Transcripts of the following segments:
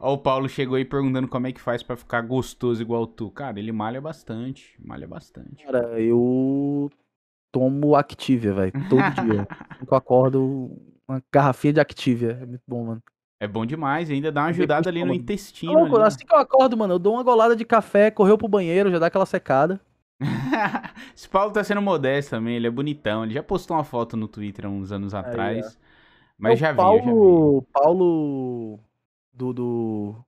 Ó, o Paulo chegou aí perguntando como é que faz para ficar gostoso igual tu. Cara, ele malha bastante, malha bastante. Cara, eu tomo Activia, velho, todo dia. eu acordo uma garrafinha de Activia, é muito bom, mano. É bom demais, ainda dá uma é ajudada ali no intestino. Não, tá ali. Né? Assim que eu acordo, mano, eu dou uma golada de café, correu pro banheiro, já dá aquela secada. Esse Paulo tá sendo modesto também, ele é bonitão. Ele já postou uma foto no Twitter uns anos é, atrás. É. Mas o já Paulo, vi, já vi. Paulo do, do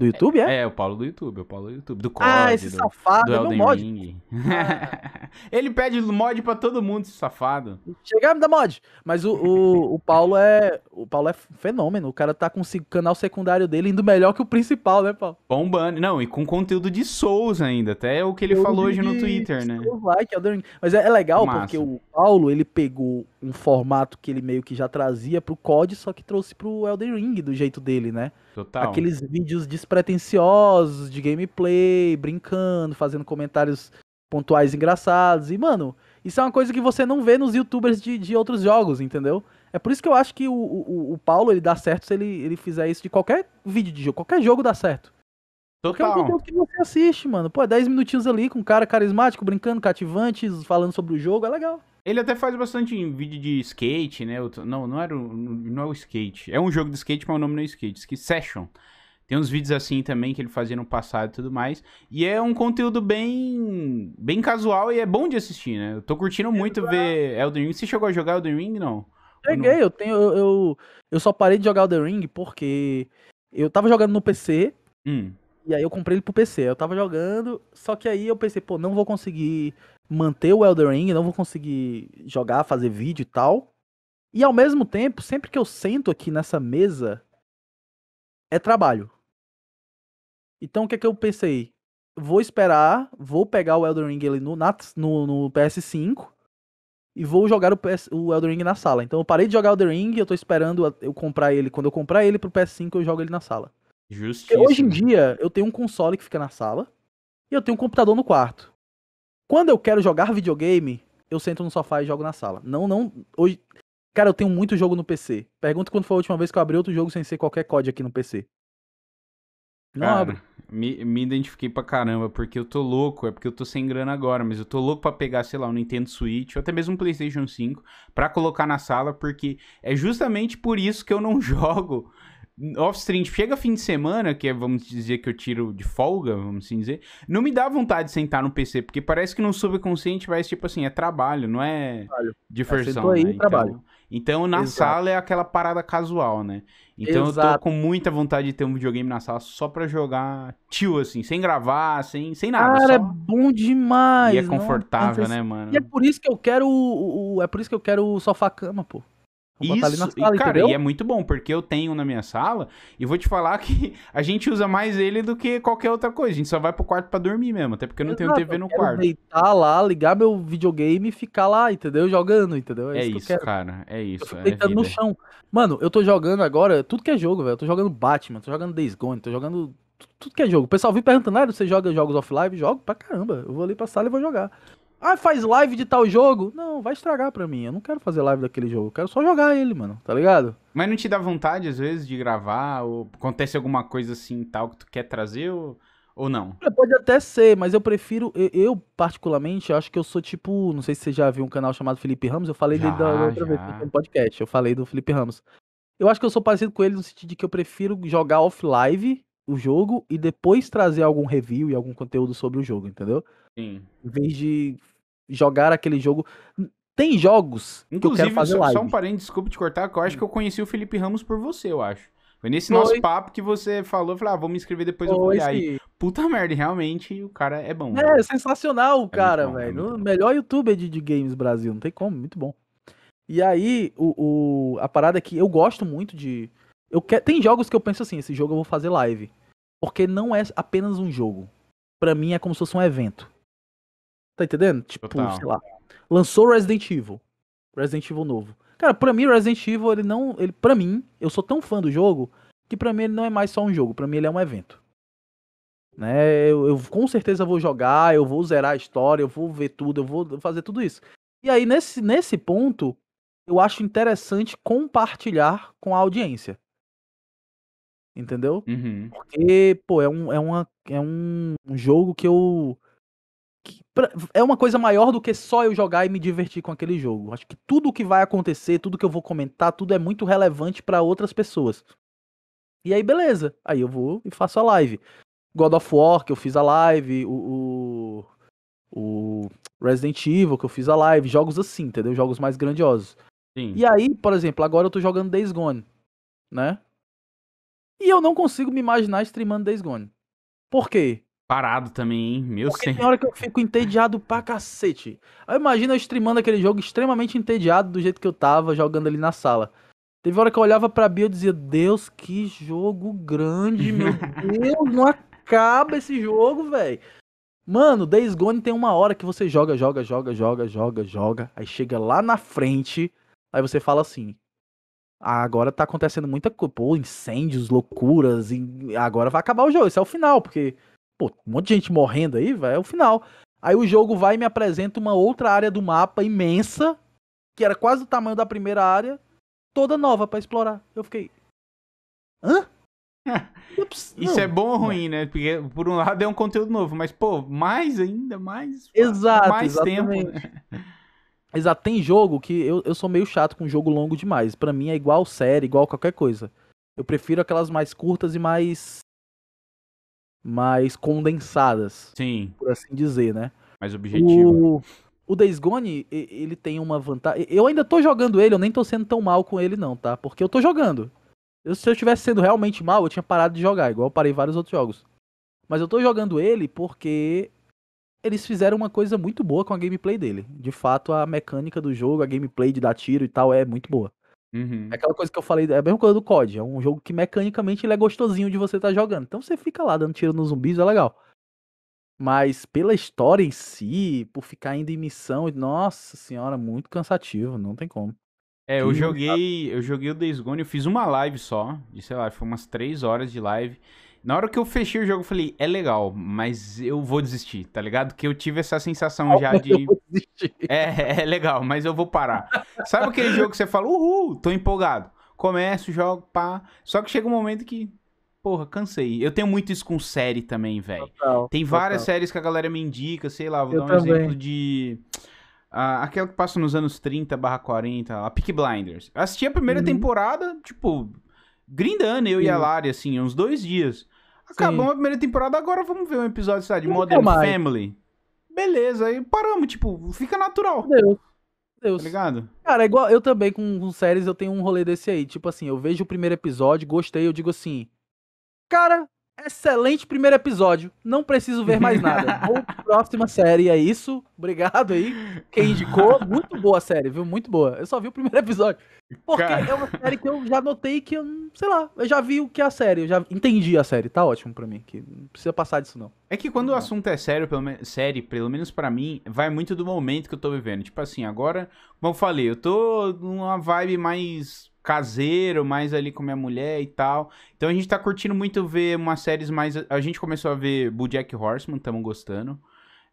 do YouTube, é? É, o Paulo do YouTube, o Paulo do YouTube. Do código ah, esse do, safado, do é Elden mod. Ring. ele pede mod pra todo mundo, esse safado. Chegar me dá mod. Mas o, o, o, Paulo é. O Paulo é fenômeno. O cara tá com o canal secundário dele indo melhor que o principal, né, Paulo? Bombando. Não, e com conteúdo de Souls ainda. Até o que ele Eu falou hoje no Twitter, né? Like, Mas é, é legal Massa. porque o Paulo, ele pegou um formato que ele meio que já trazia pro COD, só que trouxe pro Elden Ring do jeito dele, né? Total. Aqueles vídeos de pretensiosos de gameplay, brincando, fazendo comentários pontuais engraçados. E, mano, isso é uma coisa que você não vê nos youtubers de, de outros jogos, entendeu? É por isso que eu acho que o, o, o Paulo ele dá certo se ele, ele fizer isso de qualquer vídeo de jogo. Qualquer jogo dá certo. Porque é um conteúdo que você assiste, mano. Pô, 10 é minutinhos ali com um cara carismático, brincando, cativante, falando sobre o jogo, é legal. Ele até faz bastante vídeo de skate, né? Não, não, era, não é o skate. É um jogo de skate, mas o nome não é skate. Session. Tem uns vídeos assim também que ele fazia no passado e tudo mais. E é um conteúdo bem bem casual e é bom de assistir, né? Eu tô curtindo muito ver Elden Ring. Você chegou a jogar Elden Ring, não? Peguei, não... eu tenho. Eu, eu, eu, só parei de jogar Elden Ring porque eu tava jogando no PC. Hum. E aí eu comprei ele pro PC. Eu tava jogando, só que aí eu pensei, pô, não vou conseguir manter o Elden Ring, não vou conseguir jogar, fazer vídeo e tal. E ao mesmo tempo, sempre que eu sento aqui nessa mesa, é trabalho. Então o que é que eu pensei? Vou esperar, vou pegar o Elden Ring ali no, na, no, no PS5 e vou jogar o, PS, o Elden Ring na sala. Então eu parei de jogar o Elden Ring, eu tô esperando eu comprar ele. Quando eu comprar ele pro PS5, eu jogo ele na sala. Justiça. hoje em dia, eu tenho um console que fica na sala e eu tenho um computador no quarto. Quando eu quero jogar videogame, eu sento no sofá e jogo na sala. Não, não. Hoje. Cara, eu tenho muito jogo no PC. Pergunta quando foi a última vez que eu abri outro jogo sem ser qualquer COD aqui no PC. Não Cara, me, me identifiquei pra caramba, porque eu tô louco, é porque eu tô sem grana agora, mas eu tô louco pra pegar, sei lá, um Nintendo Switch ou até mesmo um PlayStation 5 pra colocar na sala, porque é justamente por isso que eu não jogo off-stream. Chega fim de semana, que é, vamos dizer, que eu tiro de folga, vamos assim dizer, não me dá vontade de sentar no PC, porque parece que no subconsciente vai, tipo assim, é trabalho, não é diversão. É, tô aí, né? então, trabalho. Então na Exato. sala é aquela parada casual, né? Então Exato. eu tô com muita vontade de ter um videogame na sala só pra jogar tio, assim, sem gravar, sem, sem nada. Cara, é só... é bom demais. E é confortável, não, não se... né, mano? E é por isso que eu quero. O, é por isso que eu quero o sofá-cama, pô. Isso, sala, e, cara, entendeu? e é muito bom, porque eu tenho na minha sala, e vou te falar que a gente usa mais ele do que qualquer outra coisa. A gente só vai pro quarto para dormir mesmo, até porque eu não Exato, tenho TV no quarto. deitar lá, ligar meu videogame e ficar lá, entendeu? Jogando, entendeu? É, é isso, cara, é isso. Eu é no chão. Mano, eu tô jogando agora, tudo que é jogo, velho. Eu tô jogando Batman, tô jogando Days Gone, tô jogando tudo que é jogo. O pessoal vem perguntando, ah, você joga jogos offline? Jogo pra caramba. Eu vou ali pra sala e vou jogar. Ah, faz live de tal jogo? Não, vai estragar pra mim. Eu não quero fazer live daquele jogo. Eu quero só jogar ele, mano. Tá ligado? Mas não te dá vontade, às vezes, de gravar? Ou acontece alguma coisa assim tal que tu quer trazer? Ou, ou não? É, pode até ser, mas eu prefiro. Eu, eu, particularmente, acho que eu sou tipo. Não sei se você já viu um canal chamado Felipe Ramos. Eu falei já, dele da outra já. vez no podcast. Eu falei do Felipe Ramos. Eu acho que eu sou parecido com ele no sentido de que eu prefiro jogar off-live o jogo e depois trazer algum review e algum conteúdo sobre o jogo, entendeu? Sim. Em vez de jogar aquele jogo. Tem jogos Inclusive, que eu quero fazer só, live. Só um parênteses, desculpa te cortar, que eu acho hum. que eu conheci o Felipe Ramos por você, eu acho. Foi nesse Foi. nosso papo que você falou, falou, ah, vou me inscrever depois, Foi eu vou olhar aí. Puta merda, realmente o cara é bom. É, velho. sensacional o é cara, bom, é velho. É melhor youtuber de, de, games Brasil, não tem como, muito bom. E aí, o, o a parada é que eu gosto muito de... Eu quer Tem jogos que eu penso assim, esse jogo eu vou fazer live. Porque não é apenas um jogo. para mim é como se fosse um evento. Tá entendendo? Tipo, Total. sei lá. Lançou Resident Evil. Resident Evil novo. Cara, pra mim, Resident Evil, ele não. Ele, pra mim, eu sou tão fã do jogo que pra mim ele não é mais só um jogo, pra mim ele é um evento. Né? Eu, eu com certeza vou jogar, eu vou zerar a história, eu vou ver tudo, eu vou fazer tudo isso. E aí, nesse, nesse ponto, eu acho interessante compartilhar com a audiência. Entendeu? Uhum. Porque, pô, é um, é uma, é um jogo que eu é uma coisa maior do que só eu jogar e me divertir com aquele jogo. Acho que tudo o que vai acontecer, tudo que eu vou comentar, tudo é muito relevante para outras pessoas. E aí, beleza. Aí eu vou e faço a live. God of War, que eu fiz a live, o, o, o Resident Evil, que eu fiz a live, jogos assim, entendeu? Jogos mais grandiosos. Sim. E aí, por exemplo, agora eu tô jogando Days Gone, né? E eu não consigo me imaginar streamando Days Gone. Por quê? Parado também, hein? Meu Porque senhor. tem hora que eu fico entediado pra cacete. Aí imagina eu streamando aquele jogo extremamente entediado do jeito que eu tava jogando ali na sala. Teve hora que eu olhava pra Bia e dizia, Deus, que jogo grande, meu Deus, não acaba esse jogo, velho. Mano, Days Gone tem uma hora que você joga, joga, joga, joga, joga, joga. Aí chega lá na frente, aí você fala assim, ah, agora tá acontecendo muita coisa, pô, incêndios, loucuras, e agora vai acabar o jogo, esse é o final, porque pô, um monte de gente morrendo aí, vai, é o final. Aí o jogo vai e me apresenta uma outra área do mapa imensa, que era quase o tamanho da primeira área, toda nova para explorar. Eu fiquei. Hã? Ups, Isso não. é bom ou ruim, né? Porque por um lado é um conteúdo novo, mas pô, mais ainda, mais. Exato. Mais exatamente. tempo. Né? Exato. Tem jogo que eu, eu sou meio chato com jogo longo demais. Para mim é igual série, igual qualquer coisa. Eu prefiro aquelas mais curtas e mais mais condensadas. Sim. Por assim dizer, né? Mais objetivo. O, o Days Gone, ele tem uma vantagem. Eu ainda tô jogando ele, eu nem tô sendo tão mal com ele, não, tá? Porque eu tô jogando. Eu, se eu estivesse sendo realmente mal, eu tinha parado de jogar, igual eu parei vários outros jogos. Mas eu tô jogando ele porque eles fizeram uma coisa muito boa com a gameplay dele. De fato, a mecânica do jogo, a gameplay de dar tiro e tal é muito boa. Uhum. Aquela coisa que eu falei, é a mesma coisa do COD. É um jogo que mecanicamente ele é gostosinho de você estar tá jogando. Então você fica lá dando tiro nos zumbis, é legal. Mas pela história em si, por ficar indo em missão, nossa senhora, muito cansativo, não tem como. É, eu joguei, eu joguei o Days Gone, eu fiz uma live só, de sei lá, foi umas três horas de live. Na hora que eu fechei o jogo, eu falei, é legal, mas eu vou desistir, tá ligado? Que eu tive essa sensação já de. É, é legal, mas eu vou parar. Sabe aquele jogo que você fala, uhul, tô empolgado. Começo, jogo, pá. Só que chega um momento que. Porra, cansei. Eu tenho muito isso com série também, velho. Tem várias total. séries que a galera me indica, sei lá, vou eu dar um também. exemplo de. aquela que passa nos anos 30 barra 40, a Peak Blinders. Eu assisti a primeira uhum. temporada, tipo, grindando eu e a Lari, assim, uns dois dias. Acabamos Sim. a primeira temporada, agora vamos ver um episódio sabe, de Não Modern Family. Beleza, aí paramos, tipo, fica natural. Deus. Deus. Tá Cara, é igual eu também com, com séries, eu tenho um rolê desse aí. Tipo assim, eu vejo o primeiro episódio, gostei, eu digo assim. Cara, Excelente primeiro episódio. Não preciso ver mais nada. Vou próxima série. É isso. Obrigado aí. Quem indicou. Muito boa a série, viu? Muito boa. Eu só vi o primeiro episódio. Porque Cara... é uma série que eu já notei que, eu, sei lá, eu já vi o que é a série. Eu já entendi a série. Tá ótimo pra mim. Que não precisa passar disso, não. É que quando não. o assunto é sério, pelo série, pelo menos para mim, vai muito do momento que eu tô vivendo. Tipo assim, agora, como eu falei, eu tô numa vibe mais caseiro, mais ali com minha mulher e tal. Então a gente tá curtindo muito ver umas séries mais. A gente começou a ver Bojack Horseman, tamo gostando.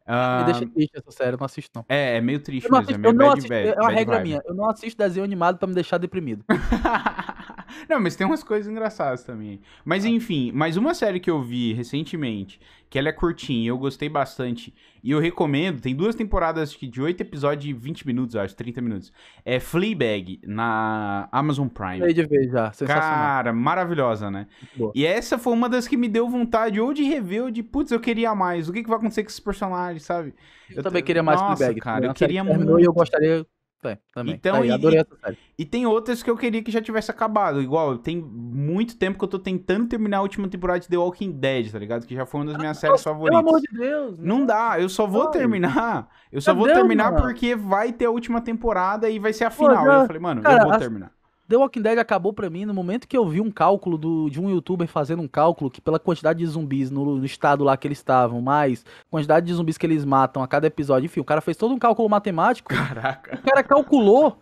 Uh... Me deixa ah, triste essa série, eu não assisto não. É, é meio triste eu mesmo, é assisto, é meio eu não bad, assisto, bad, É uma bad regra vibe. minha, eu não assisto desenho animado pra me deixar deprimido. Não, mas tem umas coisas engraçadas também. Mas ah. enfim, mais uma série que eu vi recentemente, que ela é curtinha, eu gostei bastante e eu recomendo, tem duas temporadas acho que de 8 episódios de 20 minutos, acho, 30 minutos. É Fleabag na Amazon Prime. Dei de vez já, sensacional. Cara, maravilhosa, né? Boa. E essa foi uma das que me deu vontade ou de rever ou de, putz, eu queria mais. O que, que vai acontecer com esses personagens, sabe? Eu, eu também queria mais Nossa, Fleabag. cara, eu queria muito. E eu gostaria é, também. Então, Aí, é, e, e, tem outras que eu queria que já tivesse acabado. Igual, tem muito tempo que eu tô tentando terminar a última temporada de The Walking Dead, tá ligado? Que já foi uma das minhas ah, séries favoritas. Pelo amor de Deus! Não, né? dá, eu só vou terminar. Eu só tá vou terminar mano. porque vai ter a última temporada e vai ser a final. Pô, já... eu falei, mano, Cara, eu vou terminar. The Walking Dead acabou para mim no momento que eu vi um cálculo do, de um youtuber fazendo um cálculo que pela quantidade de zumbis no, no estado lá que eles estavam, mais quantidade de zumbis que eles matam a cada episódio, enfim, o cara fez todo um cálculo matemático. Caraca. O cara calculou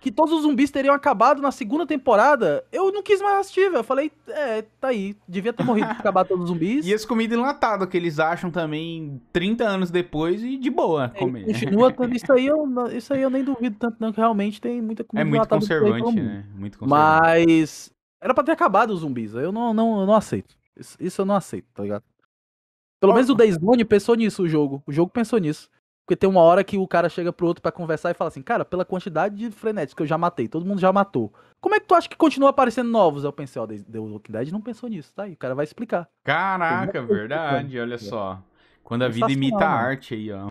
que todos os zumbis teriam acabado na segunda temporada, eu não quis mais assistir, velho. Eu falei, é, tá aí, devia ter morrido acabar todos os zumbis. E esse comida enlatado que eles acham também 30 anos depois e de boa é, comer. Continua isso aí, eu, isso aí eu nem duvido tanto, não, que realmente tem muita comida É muito conservante, aí, né? Muito conservante. Mas era pra ter acabado os zumbis, eu não, não, eu não aceito. Isso, isso eu não aceito, tá ligado? Pelo oh. menos o Days Gone pensou nisso, o jogo. O jogo pensou nisso. Porque tem uma hora que o cara chega pro outro para conversar e fala assim, cara, pela quantidade de frenéticos que eu já matei, todo mundo já matou. Como é que tu acha que continua aparecendo novos? Eu pensei, ó, oh, The Walking Dead não pensou nisso, tá aí, o cara vai explicar. Caraca, verdade, olha é. só. Quando a vida imita a né? arte aí, ó.